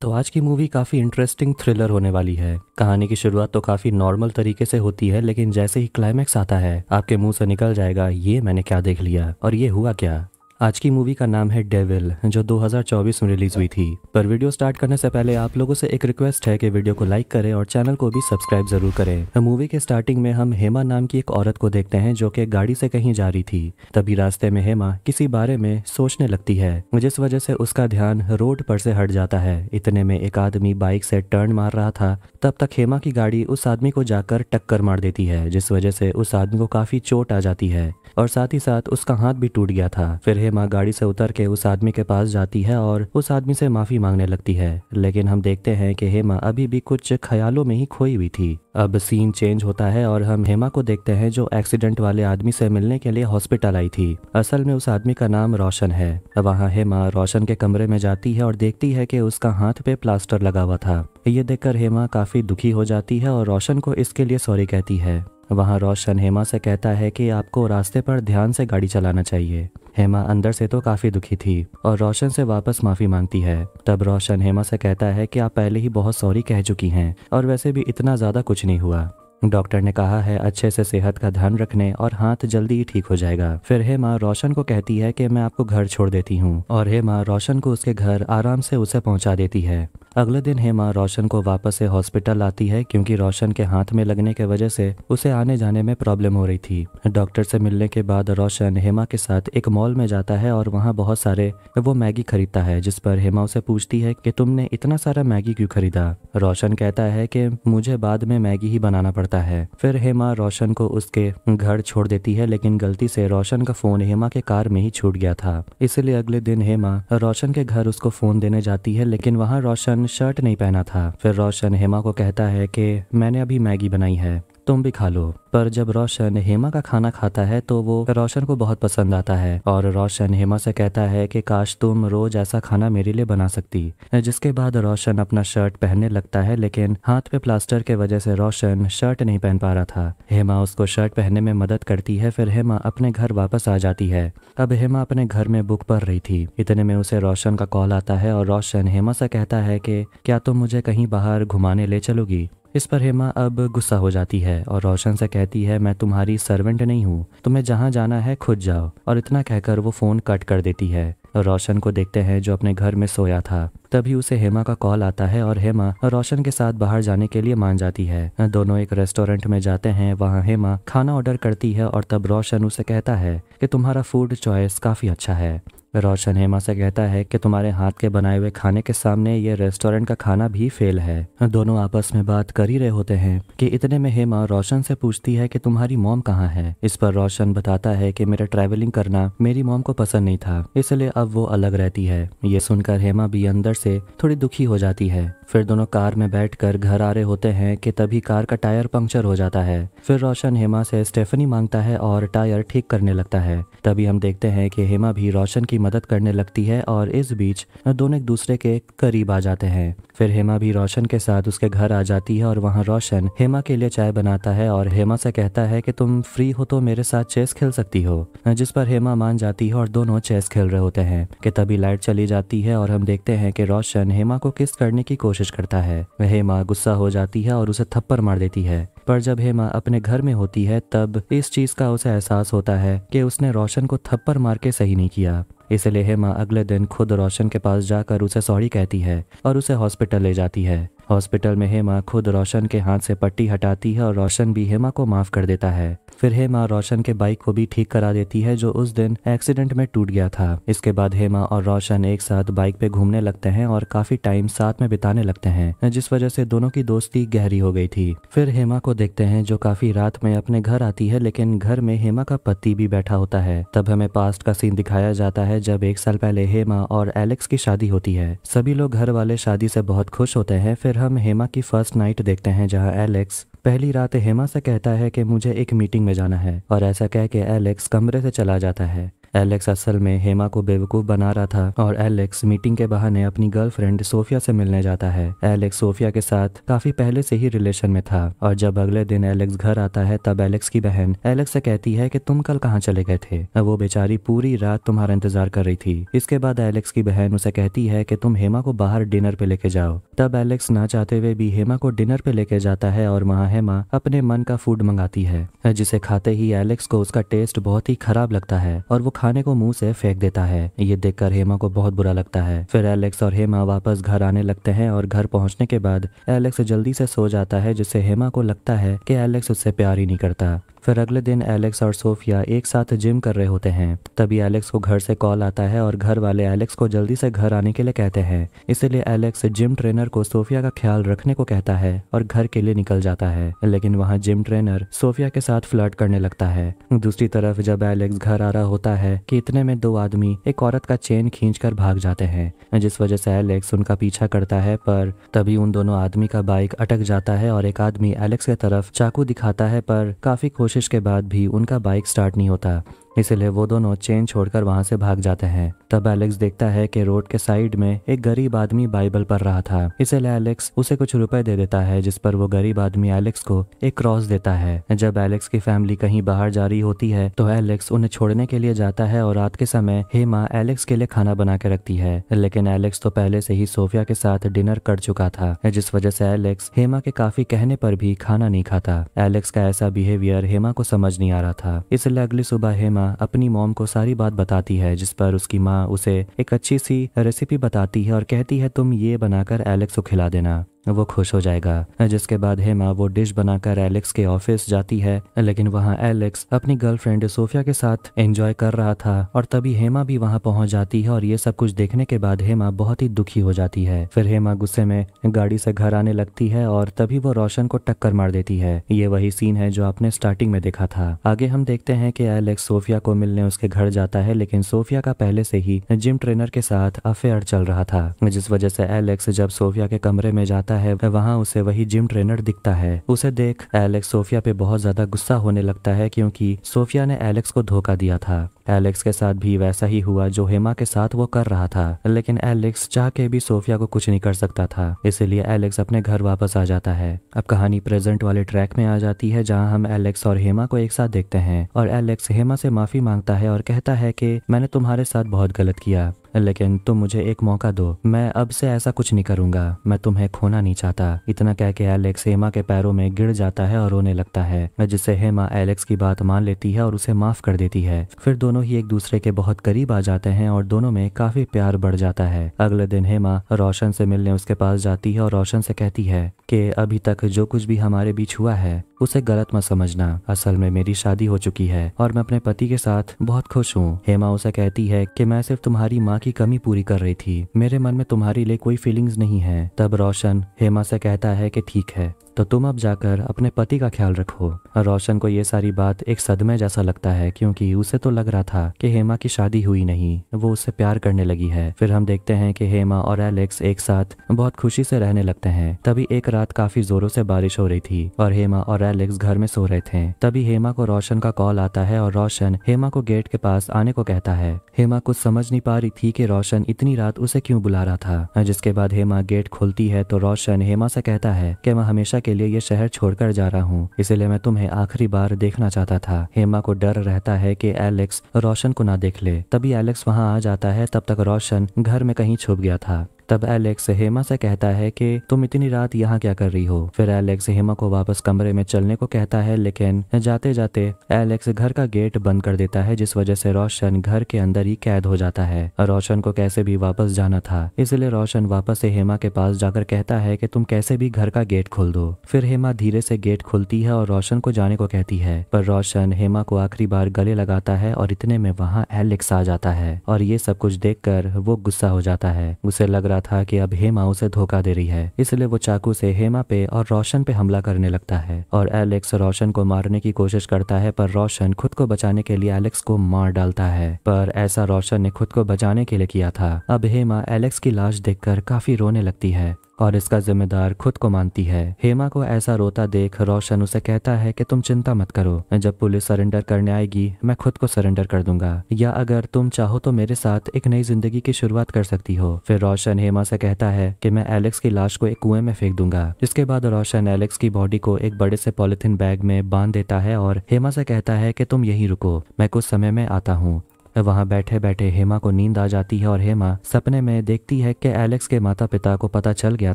तो आज की मूवी काफ़ी इंटरेस्टिंग थ्रिलर होने वाली है कहानी की शुरुआत तो काफ़ी नॉर्मल तरीके से होती है लेकिन जैसे ही क्लाइमैक्स आता है आपके मुंह से निकल जाएगा ये मैंने क्या देख लिया और ये हुआ क्या आज की मूवी का नाम है डेविल जो 2024 में रिलीज हुई थी पर वीडियो स्टार्ट करने से पहले आप लोगों से एक रिक्वेस्ट है कि वीडियो को लाइक करें और चैनल को भी सब्सक्राइब जरूर करें मूवी के स्टार्टिंग में हम हेमा नाम की एक औरत को देखते हैं जो कि गाड़ी से कहीं जा रही थी तभी रास्ते में हेमा किसी बारे में सोचने लगती है जिस वजह से उसका ध्यान रोड पर से हट जाता है इतने में एक आदमी बाइक से टर्न मार रहा था तब तक हेमा की गाड़ी उस आदमी को जाकर टक्कर मार देती है जिस वजह से उस आदमी को काफी चोट आ जाती है और साथ ही साथ उसका हाथ भी टूट गया था फिर हेमा गाड़ी से उतर के उस आदमी के पास जाती है और उस आदमी से माफी मांगने लगती है लेकिन हम देखते हैं कि हेमा अभी भी कुछ ख्यालों में ही खोई हुई थी अब सीन चेंज होता है और हम हेमा को देखते हैं जो एक्सीडेंट वाले आदमी से मिलने के लिए हॉस्पिटल आई थी असल में उस आदमी का नाम रोशन है वहाँ हेमा रोशन के कमरे में जाती है और देखती है कि उसका हाथ पे प्लास्टर लगा हुआ था ये देखकर हेमा काफी दुखी हो जाती है और रोशन को इसके लिए सॉरी कहती है वहाँ रोशन हेमा से कहता है कि आपको रास्ते पर ध्यान से गाड़ी चलाना चाहिए हेमा अंदर से तो काफी दुखी थी और रोशन से वापस माफी मांगती है तब रोशन हेमा से कहता है कि आप पहले ही बहुत सॉरी कह चुकी हैं और वैसे भी इतना ज्यादा कुछ नहीं हुआ डॉक्टर ने कहा है अच्छे से सेहत का ध्यान रखने और हाथ जल्दी ही ठीक हो जाएगा फिर हेमा रोशन को कहती है कि मैं आपको घर छोड़ देती हूँ और हेमा रोशन को उसके घर आराम से उसे पहुँचा देती है अगले दिन हेमा रोशन को वापस से हॉस्पिटल आती है क्योंकि रोशन के हाथ में लगने के वजह से उसे आने जाने में प्रॉब्लम हो रही थी डॉक्टर से मिलने के बाद रोशन हेमा के साथ एक मॉल में जाता है और वहाँ बहुत सारे वो मैगी खरीदता है जिस पर हेमा उसे पूछती है की तुमने इतना सारा मैगी क्यूँ खरीदा रोशन कहता है की मुझे बाद में मैगी ही बनाना पड़ता है फिर हेमा रोशन को उसके घर छोड़ देती है लेकिन गलती से रोशन का फोन हेमा के कार में ही छूट गया था इसलिए अगले दिन हेमा रोशन के घर उसको फोन देने जाती है लेकिन वहाँ रोशन रोशन शर्ट नहीं पहना था फिर रोशन हेमा को कहता है कि मैंने अभी मैगी बनाई है तुम भी खा लो पर जब रोशन हेमा का खाना खाता है तो वो रोशन को बहुत पसंद आता है और रोशन हेमा से कहता है कि काश तुम रोज ऐसा खाना मेरे लिए बना सकती जिसके बाद रोशन अपना शर्ट पहनने लगता है लेकिन हाथ पे प्लास्टर के वजह से रोशन शर्ट नहीं पहन पा रहा था हेमा उसको शर्ट पहनने में मदद करती है फिर हेमा अपने घर वापस आ जाती है अब हेमा अपने घर में बुक पढ़ रही थी इतने में उसे रोशन का कॉल आता है और रोशन हेमा से कहता है की क्या तुम मुझे कहीं बाहर घुमाने ले चलोगी इस पर हेमा अब गुस्सा हो जाती है और रोशन से कहती है मैं तुम्हारी सर्वेंट नहीं हूँ तुम्हें जहाँ जाना है खुद जाओ और इतना कहकर वो फ़ोन कट कर देती है रोशन को देखते हैं जो अपने घर में सोया था तभी उसे हेमा का कॉल आता है और हेमा रोशन के साथ बाहर जाने के लिए मान जाती है दोनों एक रेस्टोरेंट में जाते हैं वहाँ हेमा खाना ऑर्डर करती है और तब रोशन उसे कहता है कि तुम्हारा फूड चॉइस काफ़ी अच्छा है रोशन हेमा से कहता है कि तुम्हारे हाथ के बनाए हुए खाने के सामने ये रेस्टोरेंट का खाना भी फेल है दोनों आपस में बात कर ही रहे होते हैं कि इतने में हेमा रोशन से पूछती है कि तुम्हारी मॉम कहाँ है इस पर रोशन बताता है कि मेरा ट्रैवलिंग करना मेरी मॉम को पसंद नहीं था इसलिए अब वो अलग रहती है ये सुनकर हेमा भी अंदर से थोड़ी दुखी हो जाती है फिर दोनों कार में बैठ घर आ रहे होते हैं की तभी कार का टायर पंक्चर हो जाता है फिर रोशन हेमा से स्टेफनी मांगता है और टायर ठीक करने लगता है तभी हम देखते हैं की हेमा भी रोशन की की मदद करने लगती है और इस बीच दोनों एक दूसरे के करीब आ जाते हैं फिर हेमा भी रोशन के साथ उसके घर आ जाती है और वहाँ रोशन हेमा के लिए चाय बनाता है और हेमा से कहता है कि तुम फ्री हो तो मेरे साथ चेस खेल सकती हो जिस पर हेमा मान जाती है और दोनों चेस खेल रहे होते हैं कि तभी लाइट चली जाती है और हम देखते हैं कि रोशन हेमा को किस करने की कोशिश करता है वह हेमा गुस्सा हो जाती है और उसे थप्पड़ मार देती है पर जब हेमा अपने घर में होती है तब इस चीज का उसे एहसास होता है कि उसने रोशन को थप्पड़ मार के सही नहीं किया इसलिए हेमा अगले दिन खुद रोशन के पास जाकर उसे सॉरी कहती है और उसे हॉस्पिटल ले जाती है हॉस्पिटल में हेमा खुद रोशन के हाथ से पट्टी हटाती है और रोशन भी हेमा को माफ़ कर देता है फिर हेमा रोशन के बाइक को भी ठीक करा देती है जो उस दिन एक्सीडेंट में टूट गया था इसके बाद हेमा और रोशन एक साथ बाइक पे घूमने लगते हैं और काफी टाइम साथ में बिताने लगते हैं जिस वजह से दोनों की दोस्ती गहरी हो गई थी फिर हेमा को देखते हैं जो काफी रात में अपने घर आती है लेकिन घर में हेमा का पति भी बैठा होता है तब हमें पास्ट का सीन दिखाया जाता है जब एक साल पहले हेमा और एलेक्स की शादी होती है सभी लोग घर वाले शादी से बहुत खुश होते हैं फिर फिर हम हेमा की फर्स्ट नाइट देखते हैं जहां एलेक्स पहली रात हेमा से कहता है कि मुझे एक मीटिंग में जाना है और ऐसा कह के एलेक्स कमरे से चला जाता है एलेक्स असल में हेमा को बेवकूफ़ बना रहा था और एलेक्स मीटिंग के बहाने अपनी गर्लफ्रेंड सोफिया से मिलने जाता है एलेक्स सोफिया के साथ काफी पहले से ही रिलेशन में था और जब अगले दिन एलेक्स घर आता है तब एलेक्स की बहन एलेक्स से कहती है कि तुम कल कहाँ चले गए थे वो बेचारी पूरी रात तुम्हारा इंतजार कर रही थी इसके बाद एलेक्स की बहन उसे कहती है की तुम हेमा को बाहर डिनर पे लेके जाओ तब एलेक्स ना चाहते हुए भी हेमा को डिनर पे लेके जाता है और वहाँ हेमा अपने मन का फूड मंगाती है जिसे खाते ही एलेक्स को उसका टेस्ट बहुत ही खराब लगता है और वो खा खाने को मुंह से फेंक देता है ये देखकर हेमा को बहुत बुरा लगता है फिर एलेक्स और हेमा वापस घर आने लगते हैं और घर पहुंचने के बाद एलेक्स जल्दी से सो जाता है जिससे हेमा को लगता है कि एलेक्स उससे प्यार ही नहीं करता फिर अगले दिन एलेक्स और सोफिया एक साथ जिम कर रहे होते हैं तभी एलेक्स को घर से कॉल आता है और घर वाले एलेक्स को जल्दी से घर आने के लिए कहते हैं इसीलिए एलेक्स जिम ट्रेनर को सोफिया का ख्याल रखने को कहता है और घर के लिए निकल जाता है लेकिन वहाँ जिम ट्रेनर सोफिया के साथ फ्लर्ट करने लगता है दूसरी तरफ जब एलेक्स घर आ रहा होता है की इतने में दो आदमी एक औरत का चेन खींच कर भाग जाते हैं जिस वजह से एलेक्स उनका पीछा करता है पर तभी उन दोनों आदमी का बाइक अटक जाता है और एक आदमी एलेक्स के तरफ चाकू दिखाता है पर काफी कोशिश कोशिश के बाद भी उनका बाइक स्टार्ट नहीं होता इसलिए वो दोनों चेन छोड़कर वहां से भाग जाते हैं तब एलेक्स देखता है कि रोड के साइड में एक गरीब आदमी बाइबल पढ़ रहा था इसलिए एलेक्स उसे कुछ रुपए दे देता है जिस पर वो गरीब आदमी एलेक्स को एक क्रॉस देता है जब एलेक्स की फैमिली कहीं बाहर जा रही होती है तो एलेक्स उन्हें छोड़ने के लिए जाता है और रात के समय हेमा एलेक्स के लिए खाना बना के रखती है लेकिन एलेक्स तो पहले से ही सोफिया के साथ डिनर कर चुका था जिस वजह से एलेक्स हेमा के काफी कहने पर भी खाना नहीं खाता एलेक्स का ऐसा बिहेवियर हेमा को समझ नहीं आ रहा था इसलिए अगली सुबह हेमा माँ अपनी मोम को सारी बात बताती है जिस पर उसकी माँ उसे एक अच्छी सी रेसिपी बताती है और कहती है तुम ये बनाकर एलेक्स को खिला देना वो खुश हो जाएगा जिसके बाद हेमा वो डिश बनाकर एलेक्स के ऑफिस जाती है लेकिन वहाँ एलेक्स अपनी गर्लफ्रेंड सोफिया के साथ एंजॉय कर रहा था और तभी हेमा भी वहाँ पहुँच जाती है और ये सब कुछ देखने के बाद हेमा बहुत ही दुखी हो जाती है फिर हेमा गुस्से में गाड़ी से घर आने लगती है और तभी वो रोशन को टक्कर मार देती है ये वही सीन है जो आपने स्टार्टिंग में देखा था आगे हम देखते हैं की एलेक्स सोफिया को मिलने उसके घर जाता है लेकिन सोफिया का पहले से ही जिम ट्रेनर के साथ अफेयर चल रहा था जिस वजह से एलेक्स जब सोफिया के कमरे में जाता जाता है वहाँ उसे वही जिम ट्रेनर दिखता है उसे देख एलेक्स सोफिया पे बहुत ज्यादा गुस्सा होने लगता है क्योंकि सोफिया ने एलेक्स को धोखा दिया था एलेक्स के साथ भी वैसा ही हुआ जो हेमा के साथ वो कर रहा था लेकिन एलेक्स चाह के भी सोफिया को कुछ नहीं कर सकता था इसीलिए एलेक्स अपने घर वापस आ जाता है अब कहानी प्रेजेंट वाले ट्रैक में आ जाती है जहां हम एलेक्स और हेमा को एक साथ देखते हैं और एलेक्स हेमा से माफी मांगता है और कहता है कि मैंने तुम्हारे साथ बहुत गलत किया लेकिन तुम मुझे एक मौका दो मैं अब से ऐसा कुछ नहीं करूंगा मैं तुम्हें खोना नहीं चाहता इतना कह के एलेक्स हेमा के पैरों में गिर जाता है और रोने लगता है जिससे हेमा एलेक्स की बात मान लेती है और उसे माफ कर देती है फिर दोनों ही एक दूसरे के बहुत करीब आ जाते हैं और दोनों में काफी प्यार बढ़ जाता है अगले दिन हेमा रोशन से मिलने उसके पास जाती है और रोशन से कहती है कि अभी तक जो कुछ भी हमारे बीच हुआ है उसे गलत मत समझना असल में मेरी शादी हो चुकी है और मैं अपने पति के साथ बहुत खुश हूँ हेमा उसे कहती है कि मैं सिर्फ तुम्हारी माँ माँ की कमी पूरी कर रही थी मेरे मन में तुम्हारी लिए कोई फीलिंग्स नहीं है तब रोशन हेमा से कहता है कि ठीक है तो तुम अब जाकर अपने पति का ख्याल रखो रोशन को ये सारी बात एक सदमे जैसा लगता है क्योंकि उसे तो लग रहा था कि हेमा की शादी हुई नहीं वो उससे प्यार करने लगी है फिर हम देखते हैं कि हेमा और एलेक्स एक साथ बहुत खुशी से रहने लगते हैं तभी एक रात काफी जोरों से बारिश हो रही थी और हेमा और एलेक्स घर में सो रहे थे तभी हेमा को रोशन का कॉल आता है और रोशन हेमा को गेट के पास आने को कहता है हेमा कुछ समझ नहीं पा रही थी कि रोशन इतनी रात उसे क्यों बुला रहा था जिसके बाद हेमा गेट खुलती है तो रोशन हेमा से कहता है कि मैं हमेशा के लिए ये शहर छोड़कर जा रहा हूँ इसलिए मैं तुम्हें आखिरी बार देखना चाहता था हेमा को डर रहता है कि एलेक्स रोशन को ना देख ले तभी एलेक्स वहाँ आ जाता है तब तक रोशन घर में कहीं छुप गया था तब एलेक्स हेमा से कहता है कि तुम इतनी रात यहाँ क्या कर रही हो फिर एलेक्स हेमा को वापस कमरे में चलने को कहता है लेकिन जाते जाते एलेक्स घर का गेट बंद कर देता है जिस वजह से रोशन घर के अंदर ही कैद हो जाता है रोशन को कैसे भी वापस जाना था इसलिए रोशन वापस से हेमा के पास जाकर कहता है की तुम कैसे भी घर का गेट खोल दो फिर हेमा धीरे से गेट खुलती है और रोशन को जाने को कहती है पर रोशन हेमा को आखिरी बार गले लगाता है और इतने में वहाँ एलेक्स आ जाता है और ये सब कुछ देख वो गुस्सा हो जाता है उसे लग रहा रहा था कि अब हेमा उसे धोखा दे रही है इसलिए वो चाकू से हेमा पे और रोशन पे हमला करने लगता है और एलेक्स रोशन को मारने की कोशिश करता है पर रोशन खुद को बचाने के लिए एलेक्स को मार डालता है पर ऐसा रोशन ने खुद को बचाने के लिए किया था अब हेमा एलेक्स की लाश देखकर काफी रोने लगती है और इसका जिम्मेदार खुद को मानती है हेमा को ऐसा रोता देख रोशन उसे कहता है कि तुम चिंता मत करो जब पुलिस सरेंडर करने आएगी मैं खुद को सरेंडर कर दूंगा या अगर तुम चाहो तो मेरे साथ एक नई जिंदगी की शुरुआत कर सकती हो फिर रोशन हेमा से कहता है कि मैं एलेक्स की लाश को एक कुएं में फेंक दूंगा इसके बाद रोशन एलेक्स की बॉडी को एक बड़े से पॉलिथिन बैग में बांध देता है और हेमा से कहता है की तुम यही रुको मैं कुछ समय में आता हूँ वहाँ बैठे बैठे हेमा को नींद आ जाती है और हेमा सपने में देखती है कि एलेक्स के माता पिता को पता चल गया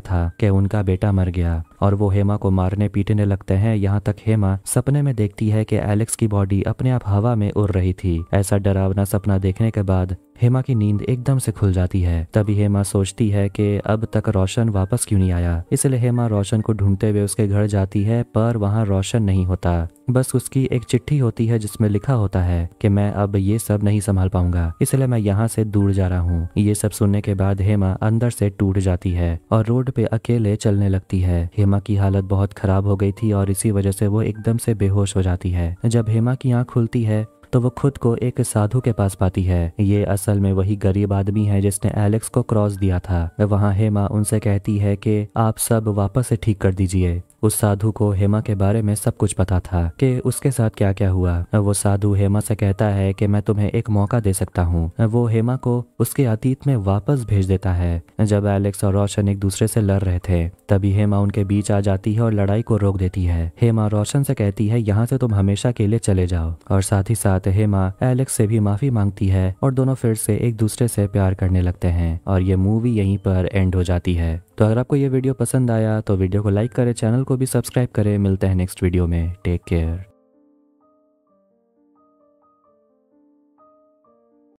था कि उनका बेटा मर गया और वो हेमा को मारने पीटने लगते हैं यहाँ तक हेमा सपने में देखती है कि एलेक्स की बॉडी अपने आप हवा में उड़ रही थी ऐसा डरावना सपना देखने के बाद हेमा की नींद एकदम से खुल जाती है तभी हेमा सोचती है कि अब तक रोशन वापस क्यों नहीं आया इसलिए हेमा रोशन को ढूंढते हुए उसके घर जाती है पर वहाँ रोशन नहीं होता बस उसकी एक चिट्ठी होती है जिसमें लिखा होता है कि मैं अब ये सब नहीं संभाल पाऊंगा इसलिए मैं यहाँ से दूर जा रहा हूँ ये सब सुनने के बाद हेमा अंदर से टूट जाती है और रोड पे अकेले चलने लगती है हेमा की हालत बहुत खराब हो गई थी और इसी वजह से वो एकदम से बेहोश हो जाती है जब हेमा की आँख खुलती है तो वो खुद को एक साधु के पास पाती है ये असल में वही गरीब आदमी है जिसने एलेक्स को क्रॉस दिया था वहाँ हेमा उनसे कहती है कि आप सब वापस ठीक कर दीजिए उस साधु को हेमा के बारे में सब कुछ पता था कि उसके साथ क्या क्या हुआ वो साधु हेमा से कहता है कि मैं तुम्हें एक मौका दे सकता हूँ वो हेमा को उसके अतीत में वापस भेज देता है जब एलेक्स और रोशन एक दूसरे से लड़ रहे थे तभी हेमा उनके बीच आ जाती है और लड़ाई को रोक देती है हेमा रोशन से कहती है यहाँ से तुम हमेशा के लिए चले जाओ और साथ ही साथ हेमा एलेक्स से भी माफी मांगती है और दोनों फिर से एक दूसरे से प्यार करने लगते हैं और ये मूवी यहीं पर एंड हो जाती है तो अगर आपको ये वीडियो पसंद आया तो वीडियो को लाइक करें चैनल को भी सब्सक्राइब करें मिलते हैं नेक्स्ट वीडियो में टेक केयर